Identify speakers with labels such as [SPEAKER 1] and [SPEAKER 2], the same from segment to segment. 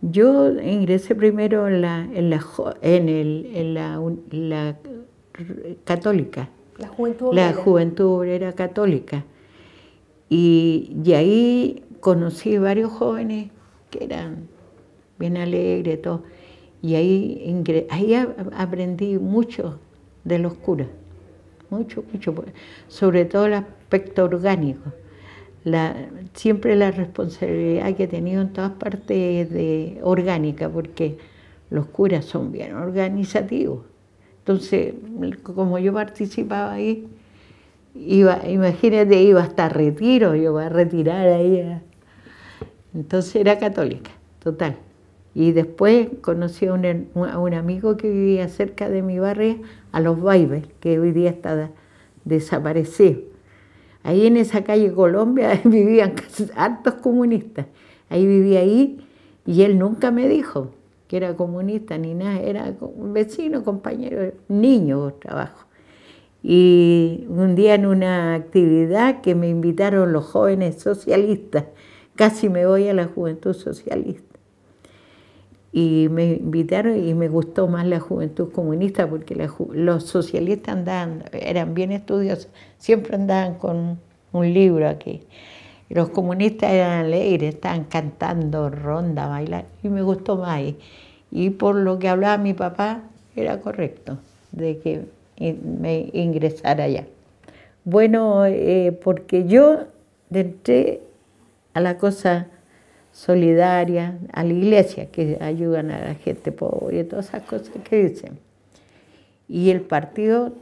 [SPEAKER 1] Yo ingresé primero en la, católica. La Juventud Obrera. Católica. Y, ahí conocí varios jóvenes que eran bien alegres, todo. Y ahí, ahí aprendí mucho de los curas, mucho, mucho, sobre todo el aspecto orgánico siempre la responsabilidad que he tenido en todas partes de orgánica, porque los curas son bien organizativos. Entonces, como yo participaba ahí, iba, imagínate, iba hasta retiro, yo iba a retirar ahí. Entonces era católica, total. Y después conocí un, a un, amigo que vivía cerca de mi barrio, a los Baibes, que hoy día está desaparecido Ahí en esa calle Colombia vivían hartos comunistas. Ahí vivía ahí y él nunca me dijo que era comunista ni nada, era un vecino, compañero, niño, trabajo. Y un día en una actividad que me invitaron los jóvenes socialistas, casi me voy a la juventud socialista y me invitaron y me gustó más la juventud comunista porque los socialistas andaban, eran bien estudiosos, siempre andaban con un libro aquí. los comunistas eran alegres, estaban cantando ronda, bailando, y me gustó más. Y por lo que hablaba mi papá, era correcto de que me ingresara allá. Bueno, eh, porque yo entré a la cosa solidaria, a la iglesia que ayudan a la gente pobre, todas esas cosas que dicen. Y el partido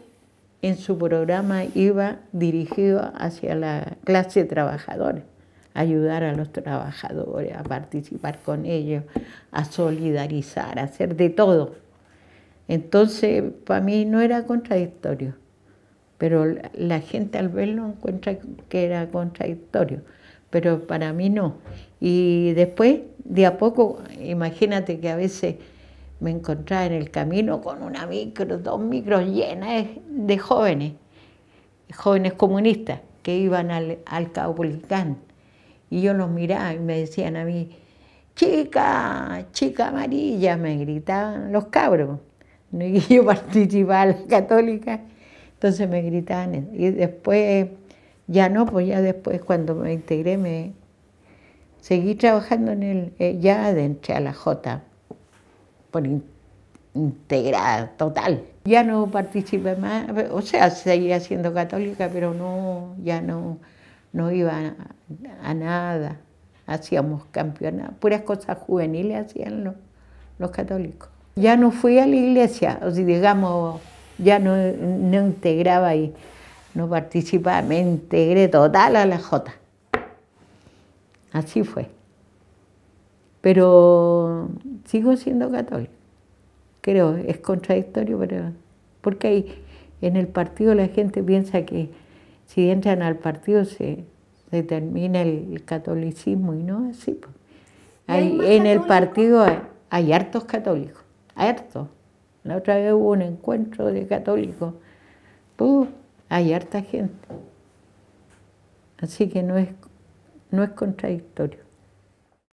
[SPEAKER 1] en su programa iba dirigido hacia la clase trabajadora, ayudar a los trabajadores, a participar con ellos, a solidarizar, a hacer de todo. Entonces, para mí no era contradictorio, pero la gente al verlo encuentra que era contradictorio pero para mí no. Y después, de a poco, imagínate que a veces me encontraba en el camino con una micro, dos micros llenas de jóvenes, jóvenes comunistas que iban al, al Caupolicán. Y yo los miraba y me decían a mí, chica, chica amarilla, me gritaban los cabros. Y yo participaba en la católica, entonces me gritaban. Y después ya no, pues ya después cuando me integré me seguí trabajando en el, eh, ya adentré a la J, por integrada, total. Ya no participé más, o sea, seguía siendo católica, pero no, ya no, no iba a, nada. Hacíamos campeonato. puras cosas juveniles hacían los, católicos. Ya no fui a la iglesia, o si digamos, ya no, no integraba ahí no participaba, me integré total a la J. Así fue. Pero sigo siendo católico Creo, es contradictorio, pero. Porque en el partido la gente piensa que si entran al partido se, determina termina el catolicismo y no así. en el partido hay, hartos católicos, hartos. La otra vez hubo un encuentro de católicos hay harta gente. Así que no es, no es contradictorio.